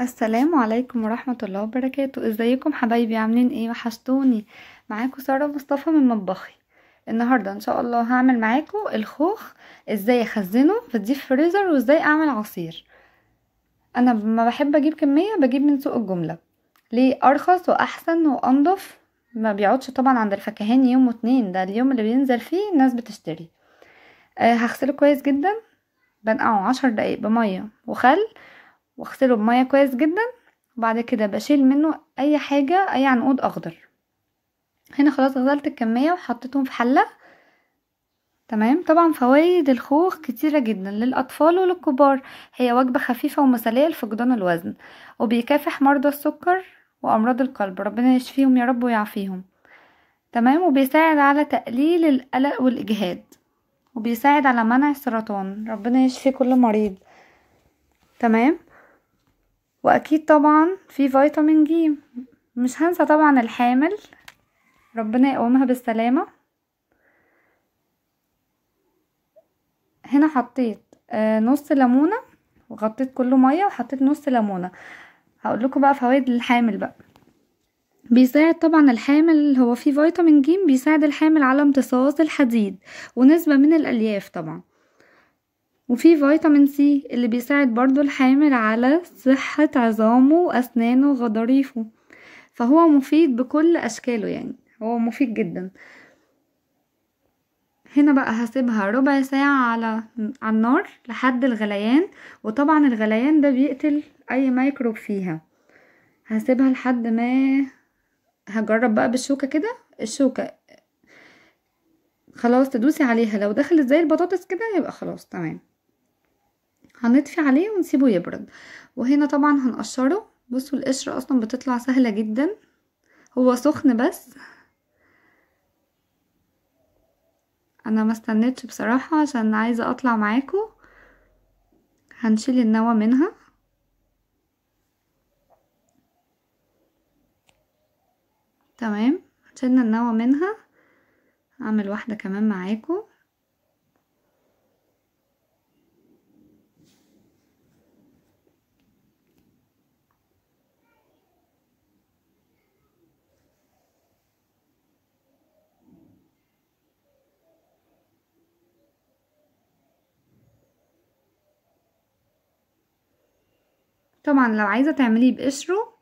السلام عليكم ورحمة الله وبركاته ازيكم حبايبي عاملين ايه وحشتوني معاكم سارة مصطفى من مطبخي النهاردة ان شاء الله هعمل معاكم الخوخ ازاي اخزنه في الديب فريزر وازاي اعمل عصير انا ما بحب اجيب كمية بجيب من سوق الجملة ليه ارخص واحسن وانضف ما بيقعدش طبعا عند الفكهان يوم واتنين ده اليوم اللي بينزل فيه الناس بتشتري أه هغسله كويس جدا بنقعه عشر دقايق بمية وخل واغسله بمية كويس جدا وبعد كده بشيل منه اي حاجة اي عنقود اخضر هنا خلاص غسلت الكمية وحطيتهم في حلة تمام طبعا فوائد الخوخ كتيرة جدا للأطفال وللكبار هي وجبة خفيفة ومثالية لفقدان الوزن وبيكافح مرضى السكر وأمراض القلب ربنا يشفيهم يا رب ويعافيهم تمام وبيساعد على تقليل القلق والإجهاد وبيساعد على منع السرطان ربنا يشفي كل مريض تمام واكيد طبعا في فيتامين ج مش هنسى طبعا الحامل ربنا يقومها بالسلامه هنا حطيت آه، نص ليمونه وغطيت كله ميه وحطيت نص ليمونه هقول لكم بقى فوائد الحامل بقى بيساعد طبعا الحامل هو فيه فيتامين ج بيساعد الحامل على امتصاص الحديد ونسبه من الالياف طبعا وفي فيتامين سي اللي بيساعد برضو الحامل على صحة عظامه وأسنانه وغضاريفه فهو مفيد بكل أشكاله يعني هو مفيد جدا هنا بقى هسيبها ربع ساعة على على النار لحد الغليان وطبعا الغليان ده بيقتل أي ميكروب فيها هسيبها لحد ما هجرب بقى بالشوكة كده الشوكة خلاص تدوسي عليها لو دخلت زي البطاطس كده يبقى خلاص تمام هنطفي عليه ونسيبه يبرد وهنا طبعا هنقشره بصوا القشرة اصلا بتطلع سهلة جدا هو سخن بس انا ما استنيتش بصراحة عشان عايزة اطلع معاكم هنشيل النوى منها تمام شلنا النوى منها اعمل واحدة كمان معاكم طبعا لو عايزه تعمليه بقشره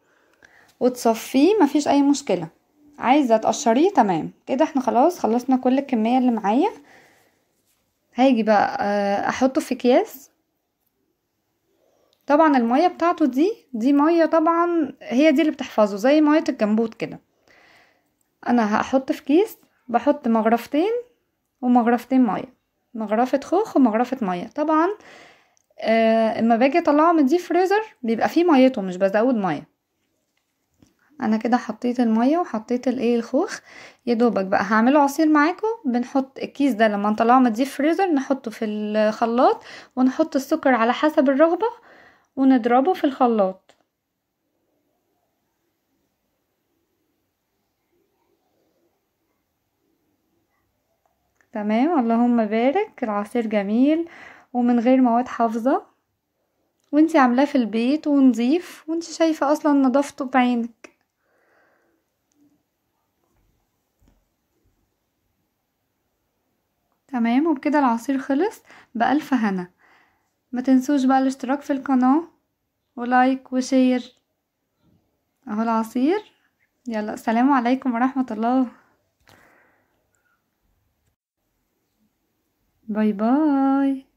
وتصفيه مفيش اي مشكله عايزه تقشريه تمام كده احنا خلاص خلصنا كل الكميه اللي معايا هاجي بقى آه، احطه في اكياس طبعا الميه بتاعته دي دي ميه طبعا هي دي اللي بتحفظه زي ميه الجمبوت كده انا هحط في كيس بحط مغرفتين ومغرفتين ميه مغرفه خوخ ومغرفه ميه طبعا اما آه، باجي اطلعه من دي فريزر بيبقى فيه ميته مش بزود ميه انا كده حطيت الميه وحطيت الايه الخوخ يا دوبك بقى هعمله عصير معاكم بنحط الكيس ده لما نطلعه من دي فريزر نحطه في الخلاط ونحط السكر على حسب الرغبه ونضربه في الخلاط تمام اللهم بارك العصير جميل ومن غير مواد حافظة وانتي عاملاه في البيت ونظيف وانتي شايفة اصلا نضافته بعينك تمام وبكده العصير خلص بألف هنا ما تنسوش بقى الاشتراك في القناة ولايك وشير اهو العصير يلا السلام عليكم ورحمة الله باي باي